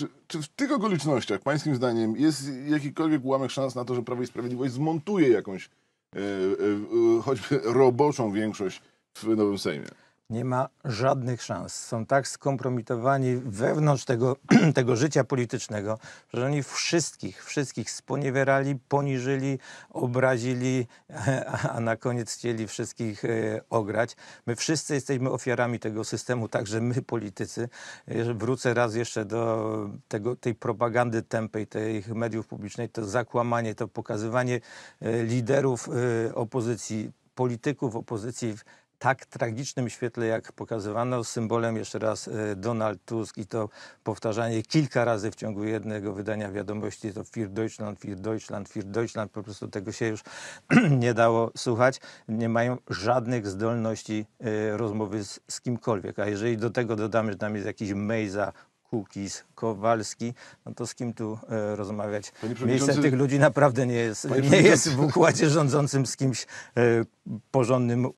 Czy, czy, w tych okolicznościach, pańskim zdaniem, jest jakikolwiek ułamek szans na to, że Prawo i Sprawiedliwość zmontuje jakąś e, e, e choćby roboczą większość w nowym Sejmie? nie ma żadnych szans. Są tak skompromitowani wewnątrz tego, tego życia politycznego, że oni wszystkich, wszystkich sponiewierali, poniżyli, obrazili, a na koniec chcieli wszystkich e, ograć. My wszyscy jesteśmy ofiarami tego systemu, także my politycy. E, wrócę raz jeszcze do tego, tej propagandy tempej, tych mediów publicznych, to zakłamanie, to pokazywanie e, liderów opozycji polityków opozycji tak tragicznym świetle, jak pokazywano, symbolem jeszcze raz e, Donald Tusk i to powtarzanie kilka razy w ciągu jednego wydania wiadomości, to Fir Deutschland, Fir Deutschland, Fir Deutschland, po prostu tego się już nie dało słuchać. Nie mają żadnych zdolności e, rozmowy z, z kimkolwiek, a jeżeli do tego dodamy, że tam jest jakiś Mejza, Kukis Kowalski, no to z kim tu e, rozmawiać? Miejsce tych ludzi naprawdę nie jest, nie jest w układzie rządzącym z kimś e, porządnym